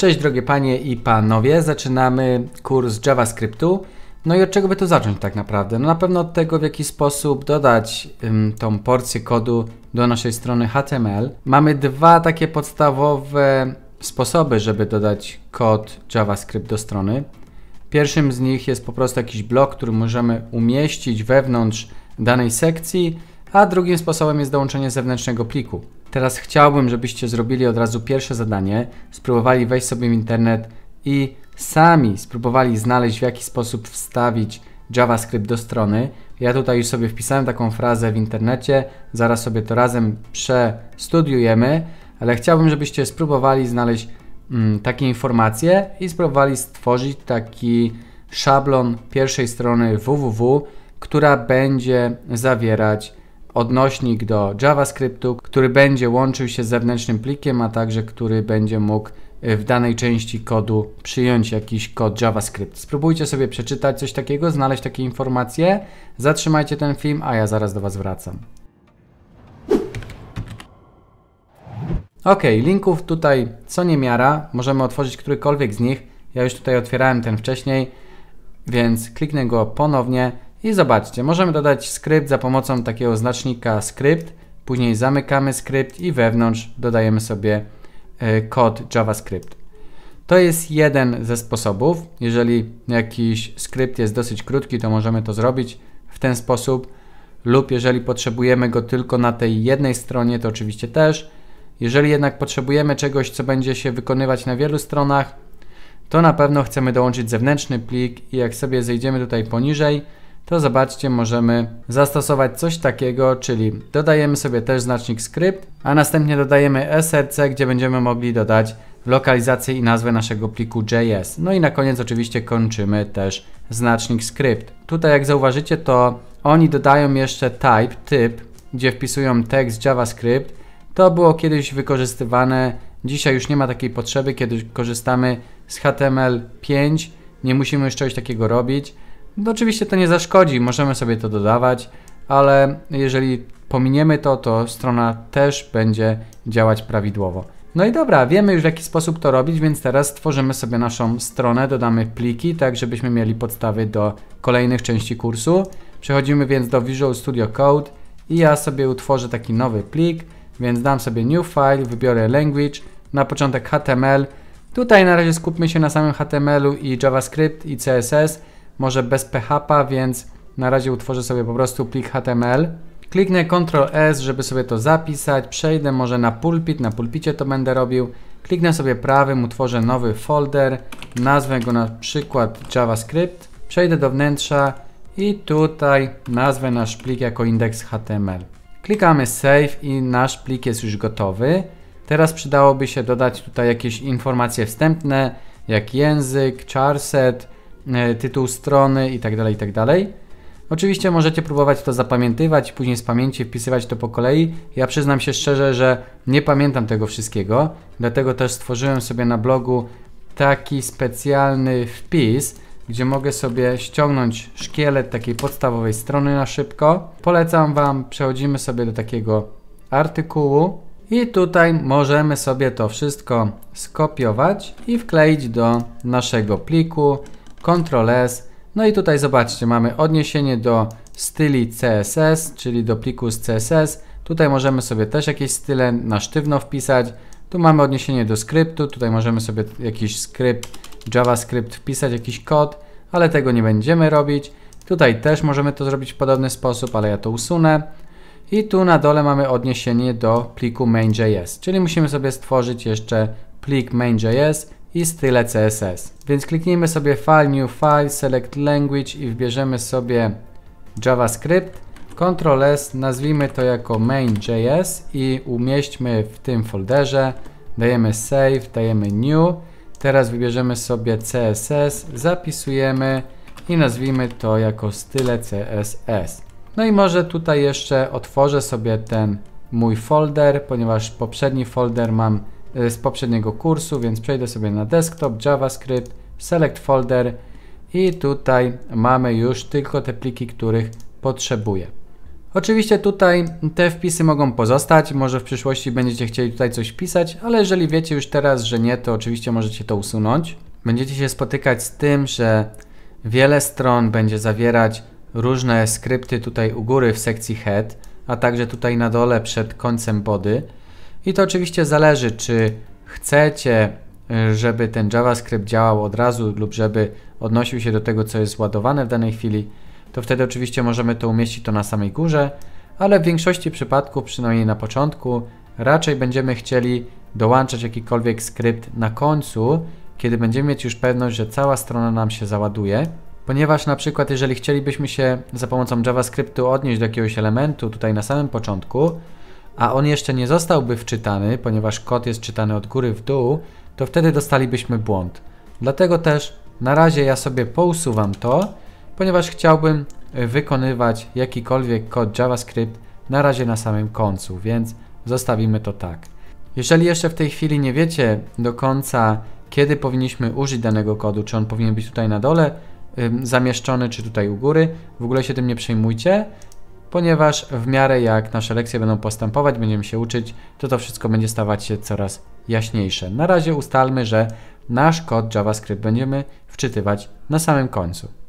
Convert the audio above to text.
Cześć drogie panie i panowie, zaczynamy kurs JavaScriptu. No i od czego by tu zacząć tak naprawdę? No na pewno od tego, w jaki sposób dodać ym, tą porcję kodu do naszej strony HTML. Mamy dwa takie podstawowe sposoby, żeby dodać kod JavaScript do strony. Pierwszym z nich jest po prostu jakiś blok, który możemy umieścić wewnątrz danej sekcji, a drugim sposobem jest dołączenie zewnętrznego pliku. Teraz chciałbym, żebyście zrobili od razu pierwsze zadanie, spróbowali wejść sobie w internet i sami spróbowali znaleźć w jaki sposób wstawić JavaScript do strony. Ja tutaj już sobie wpisałem taką frazę w internecie, zaraz sobie to razem przestudiujemy, ale chciałbym, żebyście spróbowali znaleźć mm, takie informacje i spróbowali stworzyć taki szablon pierwszej strony www, która będzie zawierać odnośnik do JavaScriptu, który będzie łączył się z zewnętrznym plikiem, a także który będzie mógł y, w danej części kodu przyjąć jakiś kod JavaScript. Spróbujcie sobie przeczytać coś takiego, znaleźć takie informacje. Zatrzymajcie ten film, a ja zaraz do Was wracam. Ok, linków tutaj co nie miara. możemy otworzyć którykolwiek z nich. Ja już tutaj otwierałem ten wcześniej, więc kliknę go ponownie. I zobaczcie, możemy dodać skrypt za pomocą takiego znacznika skrypt, później zamykamy skrypt i wewnątrz dodajemy sobie e, kod JavaScript. To jest jeden ze sposobów. Jeżeli jakiś skrypt jest dosyć krótki, to możemy to zrobić w ten sposób lub jeżeli potrzebujemy go tylko na tej jednej stronie, to oczywiście też. Jeżeli jednak potrzebujemy czegoś, co będzie się wykonywać na wielu stronach, to na pewno chcemy dołączyć zewnętrzny plik i jak sobie zejdziemy tutaj poniżej, to zobaczcie, możemy zastosować coś takiego, czyli dodajemy sobie też znacznik skrypt, a następnie dodajemy src, gdzie będziemy mogli dodać lokalizację i nazwę naszego pliku JS. No i na koniec oczywiście kończymy też znacznik skrypt. Tutaj jak zauważycie, to oni dodają jeszcze type, typ, gdzie wpisują tekst JavaScript. To było kiedyś wykorzystywane, dzisiaj już nie ma takiej potrzeby, kiedy korzystamy z HTML5, nie musimy już czegoś takiego robić. No oczywiście to nie zaszkodzi, możemy sobie to dodawać, ale jeżeli pominiemy to, to strona też będzie działać prawidłowo. No i dobra, wiemy już w jaki sposób to robić, więc teraz stworzymy sobie naszą stronę, dodamy pliki, tak żebyśmy mieli podstawy do kolejnych części kursu. Przechodzimy więc do Visual Studio Code i ja sobie utworzę taki nowy plik, więc dam sobie New File, wybiorę Language, na początek HTML. Tutaj na razie skupmy się na samym HTML-u i JavaScript i CSS, może bez PHP, więc na razie utworzę sobie po prostu plik HTML. Kliknę Ctrl S, żeby sobie to zapisać. Przejdę może na pulpit, na pulpicie to będę robił. Kliknę sobie prawym, utworzę nowy folder, nazwę go na przykład JavaScript. Przejdę do wnętrza i tutaj nazwę nasz plik jako index.html. Klikamy save i nasz plik jest już gotowy. Teraz przydałoby się dodać tutaj jakieś informacje wstępne, jak język, charset, E, tytuł strony itd., tak itd. Tak Oczywiście możecie próbować to zapamiętywać, później z pamięci wpisywać to po kolei. Ja przyznam się szczerze, że nie pamiętam tego wszystkiego, dlatego też stworzyłem sobie na blogu taki specjalny wpis, gdzie mogę sobie ściągnąć szkielet takiej podstawowej strony na szybko. Polecam Wam, przechodzimy sobie do takiego artykułu i tutaj możemy sobie to wszystko skopiować i wkleić do naszego pliku. Ctrl S. No i tutaj zobaczcie, mamy odniesienie do styli CSS, czyli do pliku z CSS. Tutaj możemy sobie też jakieś style na sztywno wpisać. Tu mamy odniesienie do skryptu, tutaj możemy sobie jakiś skrypt JavaScript wpisać, jakiś kod, ale tego nie będziemy robić. Tutaj też możemy to zrobić w podobny sposób, ale ja to usunę. I tu na dole mamy odniesienie do pliku main.js, czyli musimy sobie stworzyć jeszcze plik main.js i style CSS. Więc kliknijmy sobie File, New File, Select Language i wbierzemy sobie JavaScript. Ctrl S, nazwijmy to jako main.js i umieśćmy w tym folderze. Dajemy save, dajemy new. Teraz wybierzemy sobie CSS, zapisujemy i nazwijmy to jako style CSS. No i może tutaj jeszcze otworzę sobie ten mój folder, ponieważ poprzedni folder mam Y, z poprzedniego kursu, więc przejdę sobie na desktop, JavaScript, select folder i tutaj mamy już tylko te pliki, których potrzebuję. Oczywiście tutaj te wpisy mogą pozostać, może w przyszłości będziecie chcieli tutaj coś pisać, ale jeżeli wiecie już teraz, że nie, to oczywiście możecie to usunąć. Będziecie się spotykać z tym, że wiele stron będzie zawierać różne skrypty tutaj u góry w sekcji head, a także tutaj na dole przed końcem body. I to oczywiście zależy, czy chcecie, y, żeby ten JavaScript działał od razu lub żeby odnosił się do tego, co jest ładowane w danej chwili, to wtedy oczywiście możemy to umieścić to na samej górze, ale w większości przypadków, przynajmniej na początku, raczej będziemy chcieli dołączać jakikolwiek skrypt na końcu, kiedy będziemy mieć już pewność, że cała strona nam się załaduje. Ponieważ na przykład jeżeli chcielibyśmy się za pomocą JavaScriptu odnieść do jakiegoś elementu tutaj na samym początku, a on jeszcze nie zostałby wczytany, ponieważ kod jest czytany od góry w dół, to wtedy dostalibyśmy błąd. Dlatego też na razie ja sobie pousuwam to, ponieważ chciałbym wykonywać jakikolwiek kod JavaScript na razie na samym końcu, więc zostawimy to tak. Jeżeli jeszcze w tej chwili nie wiecie do końca, kiedy powinniśmy użyć danego kodu, czy on powinien być tutaj na dole, zamieszczony czy tutaj u góry. W ogóle się tym nie przejmujcie ponieważ w miarę jak nasze lekcje będą postępować, będziemy się uczyć, to to wszystko będzie stawać się coraz jaśniejsze. Na razie ustalmy, że nasz kod JavaScript będziemy wczytywać na samym końcu.